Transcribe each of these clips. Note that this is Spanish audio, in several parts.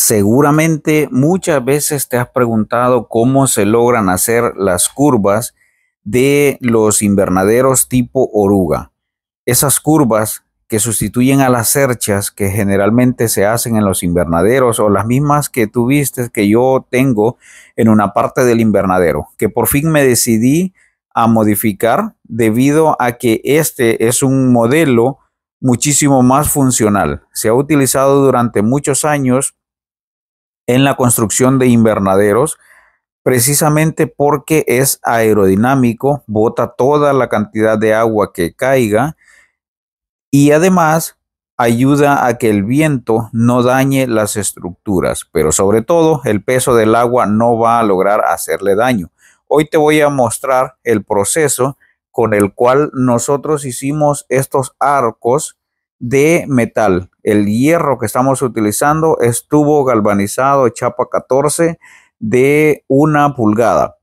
Seguramente muchas veces te has preguntado cómo se logran hacer las curvas de los invernaderos tipo oruga. Esas curvas que sustituyen a las cerchas que generalmente se hacen en los invernaderos o las mismas que tuviste que yo tengo en una parte del invernadero, que por fin me decidí a modificar debido a que este es un modelo muchísimo más funcional. Se ha utilizado durante muchos años en la construcción de invernaderos, precisamente porque es aerodinámico, bota toda la cantidad de agua que caiga y además ayuda a que el viento no dañe las estructuras, pero sobre todo el peso del agua no va a lograr hacerle daño. Hoy te voy a mostrar el proceso con el cual nosotros hicimos estos arcos de metal. El hierro que estamos utilizando es tubo galvanizado chapa 14 de una pulgada.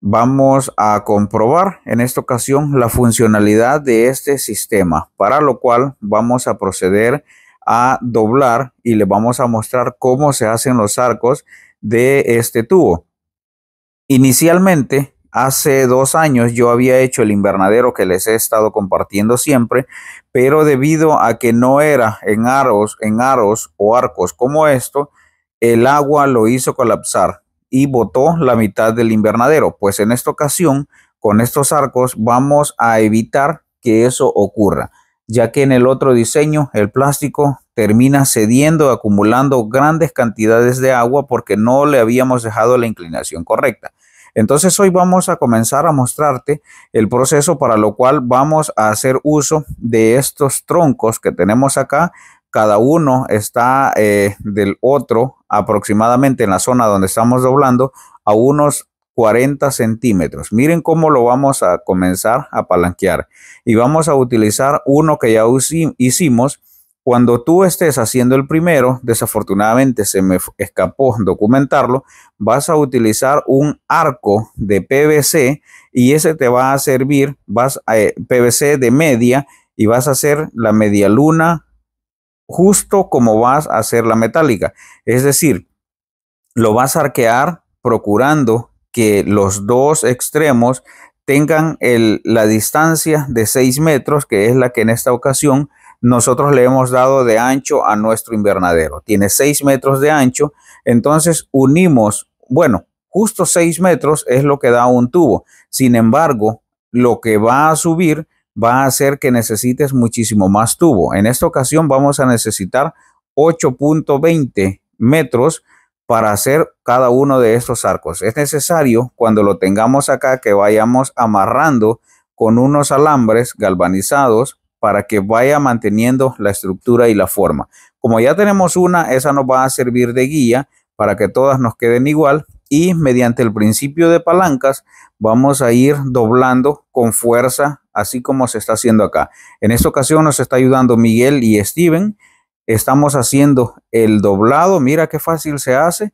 Vamos a comprobar en esta ocasión la funcionalidad de este sistema, para lo cual vamos a proceder a doblar y le vamos a mostrar cómo se hacen los arcos de este tubo. Inicialmente Hace dos años yo había hecho el invernadero que les he estado compartiendo siempre, pero debido a que no era en aros, en aros o arcos como esto, el agua lo hizo colapsar y botó la mitad del invernadero. Pues en esta ocasión, con estos arcos, vamos a evitar que eso ocurra, ya que en el otro diseño el plástico termina cediendo, acumulando grandes cantidades de agua porque no le habíamos dejado la inclinación correcta. Entonces hoy vamos a comenzar a mostrarte el proceso para lo cual vamos a hacer uso de estos troncos que tenemos acá. Cada uno está eh, del otro aproximadamente en la zona donde estamos doblando a unos 40 centímetros. Miren cómo lo vamos a comenzar a palanquear. Y vamos a utilizar uno que ya hicimos cuando tú estés haciendo el primero, desafortunadamente se me escapó documentarlo, vas a utilizar un arco de PVC y ese te va a servir, vas a eh, PVC de media y vas a hacer la media luna justo como vas a hacer la metálica. Es decir, lo vas a arquear procurando que los dos extremos tengan la distancia de 6 metros, que es la que en esta ocasión nosotros le hemos dado de ancho a nuestro invernadero. Tiene 6 metros de ancho, entonces unimos, bueno, justo 6 metros es lo que da un tubo. Sin embargo, lo que va a subir va a hacer que necesites muchísimo más tubo. En esta ocasión vamos a necesitar 8.20 metros para hacer cada uno de estos arcos. Es necesario cuando lo tengamos acá que vayamos amarrando con unos alambres galvanizados para que vaya manteniendo la estructura y la forma. Como ya tenemos una, esa nos va a servir de guía para que todas nos queden igual y mediante el principio de palancas vamos a ir doblando con fuerza, así como se está haciendo acá. En esta ocasión nos está ayudando Miguel y Steven. Estamos haciendo el doblado, mira qué fácil se hace.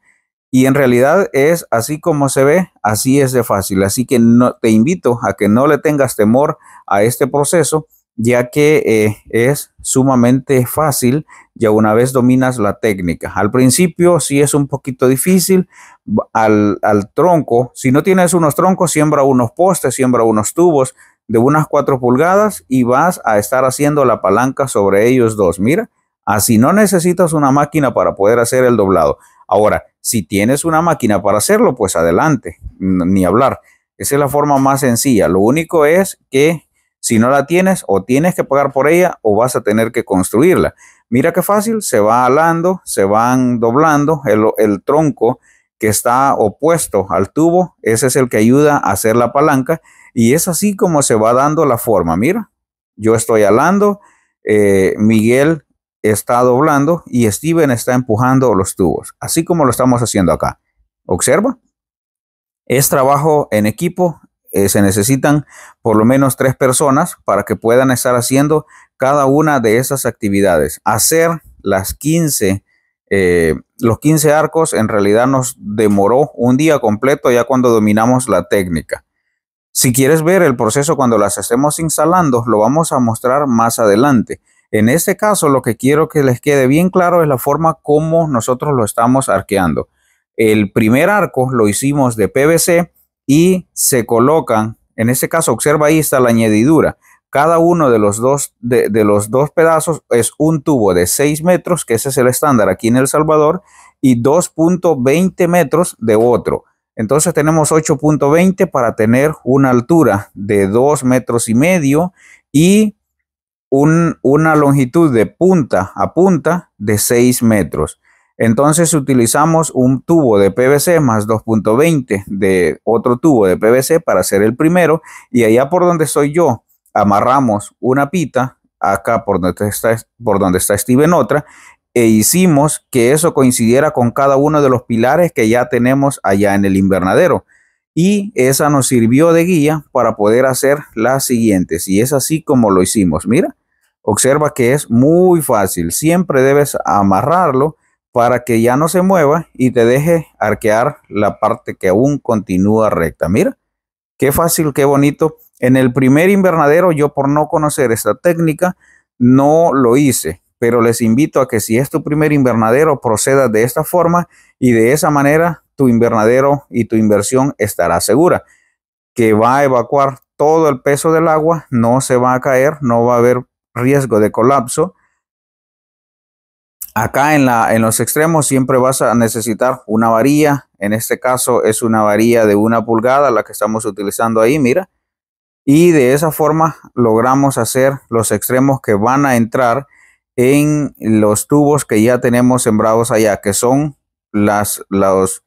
Y en realidad es así como se ve, así es de fácil. Así que te invito a que no le tengas temor a este proceso ya que eh, es sumamente fácil ya una vez dominas la técnica. Al principio sí es un poquito difícil, al, al tronco, si no tienes unos troncos, siembra unos postes, siembra unos tubos de unas 4 pulgadas y vas a estar haciendo la palanca sobre ellos dos. Mira, así no necesitas una máquina para poder hacer el doblado. Ahora, si tienes una máquina para hacerlo, pues adelante, ni hablar. Esa es la forma más sencilla. Lo único es que si no la tienes, o tienes que pagar por ella o vas a tener que construirla. Mira qué fácil, se va alando, se van doblando el, tronco que está opuesto al tubo, ese es el que ayuda a hacer la palanca y es así como se va dando la forma. Mira, yo estoy alando, eh, Miguel está doblando y Steven está empujando los tubos, así como lo estamos haciendo acá. Observa, es trabajo en equipo, eh, se necesitan por lo menos tres personas para que puedan estar haciendo cada una de esas actividades. Hacer las 15, eh, los 15 arcos en realidad nos demoró un día completo ya cuando dominamos la técnica. Si quieres ver el proceso cuando las hacemos instalando, lo vamos a mostrar más adelante. En este caso, lo que quiero que les quede bien claro es la forma como nosotros lo estamos arqueando. El primer arco lo hicimos de PVC, y se colocan, en este caso observa ahí está la añadidura, cada uno de los dos, de, los dos pedazos es un tubo de 6 metros, que ese es el estándar aquí en El Salvador, y 2.20 metros de otro. Entonces tenemos 8.20 para tener una altura de 2 metros y medio y una longitud de punta a punta de 6 metros. Entonces utilizamos un tubo de PVC más 2.20 de otro tubo de PVC para hacer el primero y allá por donde soy yo amarramos una pita acá por donde está, por donde está Steven otra e hicimos que eso coincidiera con cada uno de los pilares que ya tenemos allá en el invernadero. Y esa nos sirvió de guía para poder hacer las siguientes. Y es así como lo hicimos. Mira, observa que es muy fácil. Siempre debes amarrarlo para que ya no se mueva y te deje arquear la parte que aún continúa recta. Mira, qué fácil, qué bonito. En el primer invernadero yo por no conocer esta técnica no lo hice, pero les invito a que si es tu primer invernadero proceda de esta forma y de esa manera tu invernadero y tu inversión estará segura, que va a evacuar todo el peso del agua, no se va a caer, no va a haber riesgo de colapso Acá en, la, en los extremos siempre vas a necesitar una varilla. En este caso es una varilla de una pulgada la que estamos utilizando ahí, mira. Y de esa forma logramos hacer los extremos que van a entrar en los tubos que ya tenemos sembrados allá, que son las, los,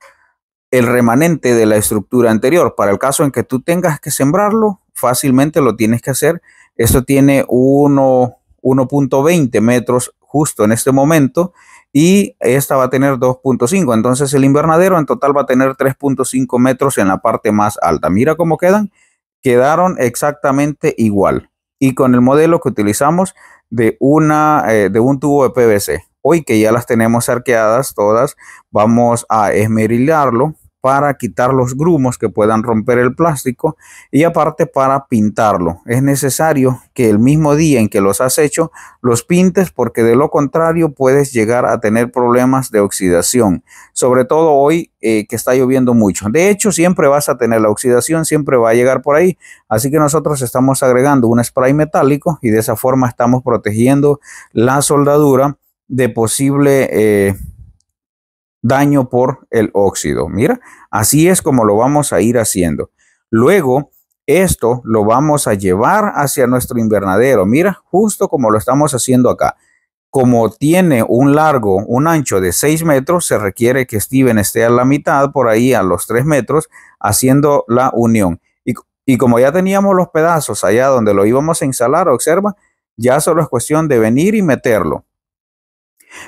el remanente de la estructura anterior. Para el caso en que tú tengas que sembrarlo, fácilmente lo tienes que hacer. Esto tiene 1.20 metros justo en este momento y esta va a tener 2.5. Entonces el invernadero en total va a tener 3.5 metros en la parte más alta. Mira cómo quedan. Quedaron exactamente igual y con el modelo que utilizamos de, una, eh, de un tubo de PVC. Hoy que ya las tenemos arqueadas todas, vamos a esmerilarlo, para quitar los grumos que puedan romper el plástico y aparte para pintarlo. Es necesario que el mismo día en que los has hecho los pintes porque de lo contrario puedes llegar a tener problemas de oxidación, sobre todo hoy eh, que está lloviendo mucho. De hecho, siempre vas a tener la oxidación, siempre va a llegar por ahí, así que nosotros estamos agregando un spray metálico y de esa forma estamos protegiendo la soldadura de posible... Eh, daño por el óxido. Mira, así es como lo vamos a ir haciendo. Luego, esto lo vamos a llevar hacia nuestro invernadero. Mira, justo como lo estamos haciendo acá. Como tiene un largo, un ancho de 6 metros, se requiere que Steven esté a la mitad, por ahí a los 3 metros, haciendo la unión. Y, como ya teníamos los pedazos allá donde lo íbamos a instalar, observa, ya solo es cuestión de venir y meterlo.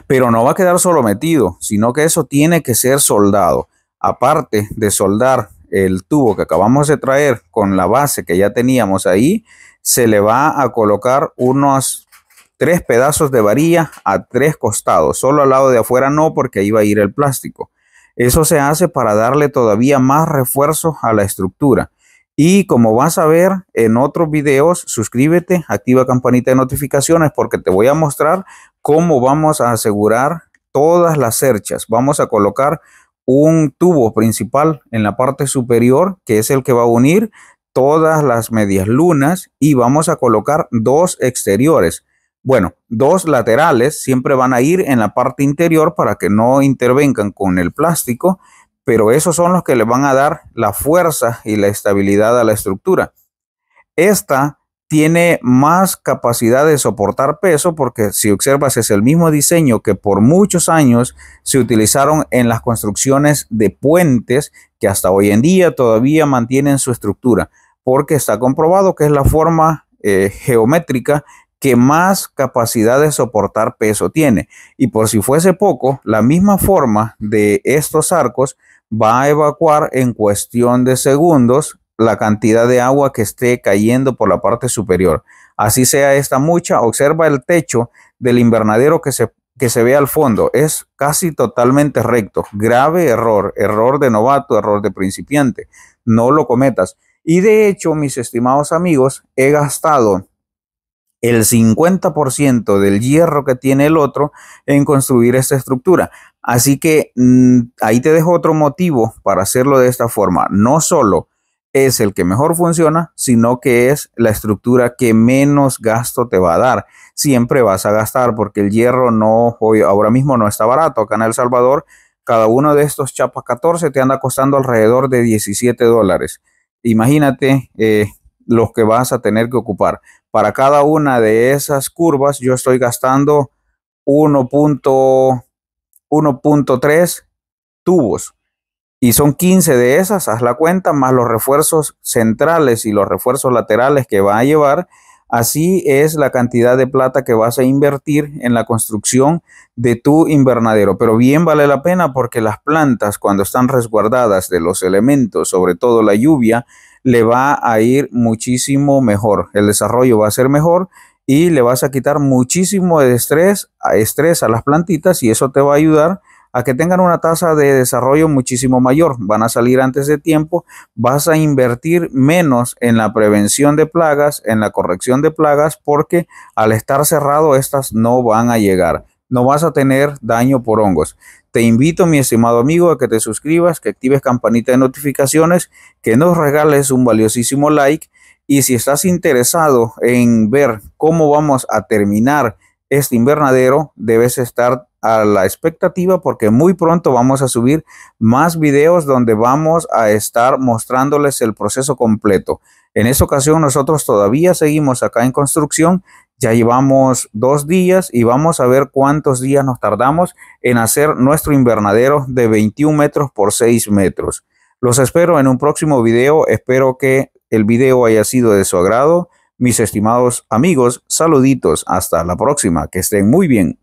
Pero no va a quedar solo metido, sino que eso tiene que ser soldado. Aparte de soldar el tubo que acabamos de traer con la base que ya teníamos ahí, se le va a colocar unos tres pedazos de varilla a tres costados, solo al lado de afuera no porque ahí va a ir el plástico. Eso se hace para darle todavía más refuerzo a la estructura. Y como vas a ver en otros videos, suscríbete, activa campanita de notificaciones porque te voy a mostrar cómo vamos a asegurar todas las cerchas. Vamos a colocar un tubo principal en la parte superior que es el que va a unir todas las medias lunas y vamos a colocar dos exteriores. Bueno, dos laterales siempre van a ir en la parte interior para que no intervengan con el plástico pero esos son los que le van a dar la fuerza y la estabilidad a la estructura. Esta tiene más capacidad de soportar peso porque si observas es el mismo diseño que por muchos años se utilizaron en las construcciones de puentes que hasta hoy en día todavía mantienen su estructura porque está comprobado que es la forma eh, geométrica que más capacidad de soportar peso tiene. Y por si fuese poco, la misma forma de estos arcos va a evacuar en cuestión de segundos la cantidad de agua que esté cayendo por la parte superior. Así sea esta mucha, observa el techo del invernadero que se, que se ve al fondo. Es casi totalmente recto. Grave error, error de novato, error de principiante. No lo cometas. Y de hecho, mis estimados amigos, he gastado el 50% del hierro que tiene el otro en construir esta estructura. Así que mm, ahí te dejo otro motivo para hacerlo de esta forma. No solo es el que mejor funciona, sino que es la estructura que menos gasto te va a dar. Siempre vas a gastar porque el hierro no hoy, ahora mismo no está barato acá en El Salvador. Cada uno de estos chapas 14 te anda costando alrededor de 17 dólares. Imagínate eh, los que vas a tener que ocupar. Para cada una de esas curvas yo estoy gastando 1.3 tubos y son 15 de esas, haz la cuenta, más los refuerzos centrales y los refuerzos laterales que va a llevar. Así es la cantidad de plata que vas a invertir en la construcción de tu invernadero. Pero bien vale la pena porque las plantas cuando están resguardadas de los elementos, sobre todo la lluvia, le va a ir muchísimo mejor. El desarrollo va a ser mejor y le vas a quitar muchísimo de estrés, a estrés a las plantitas y eso te va a ayudar a que tengan una tasa de desarrollo muchísimo mayor. Van a salir antes de tiempo, vas a invertir menos en la prevención de plagas, en la corrección de plagas, porque al estar cerrado estas no van a llegar no vas a tener daño por hongos. Te invito, mi estimado amigo, a que te suscribas, que actives campanita de notificaciones, que nos regales un valiosísimo like y si estás interesado en ver cómo vamos a terminar este invernadero, debes estar a la expectativa porque muy pronto vamos a subir más videos donde vamos a estar mostrándoles el proceso completo. En esta ocasión nosotros todavía seguimos acá en construcción ya llevamos dos días y vamos a ver cuántos días nos tardamos en hacer nuestro invernadero de 21 metros por 6 metros. Los espero en un próximo video. Espero que el video haya sido de su agrado. Mis estimados amigos, saluditos. Hasta la próxima. Que estén muy bien.